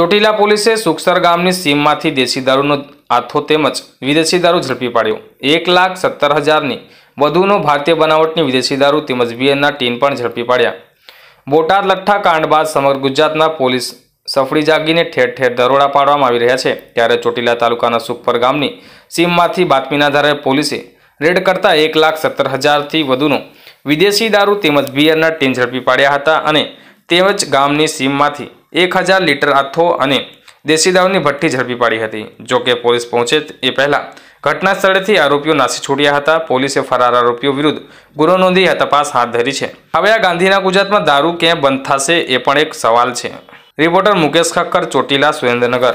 ચોટીલા પોલીસે સુખસર ગામની સીમમાંથી દેશી દારૂનો આથો તેમજ વિદેશી દારૂ ઝડપી પાડ્યો એક લાખ સત્તર હજારની વધુનો ભારતીય બનાવટની વિદેશી દારૂ તેમજ બિયરના ટીન પણ ઝડપી પાડ્યા બોટાદ લઠ્ઠા કાંડ બાદ સમગ્ર ગુજરાતના પોલીસ સફળી જાગીને ઠેર ઠેર દરોડા પાડવામાં આવી રહ્યા છે ત્યારે ચોટીલા તાલુકાના સુખપર ગામની સીમમાંથી બાતમીના આધારે પોલીસે રેડ કરતાં એક લાખ સત્તર હજારથી વધુનો વિદેશી દારૂ તેમજ બિયરના ટીન ઝડપી પાડ્યા હતા અને તેમજ ગામની સીમમાંથી એક હજાર લીટર આથો અને દેશી દાવની ભઠ્ઠી ઝડપી પાડી હતી જો કે પોલીસ પહોંચે એ પહેલાં ઘટના સ્થળેથી આરોપીઓ નાસી છૂટ્યા હતા પોલીસે ફરાર આરોપીઓ વિરુદ્ધ ગુનો નોંધી તપાસ હાથ ધરી છે હવે આ ગાંધીના ગુજરાતમાં દારૂ ક્યાં બંધ થશે એ પણ એક સવાલ છે રિપોર્ટર મુકેશ ખક્કર ચોટીલા સુરેન્દ્રનગર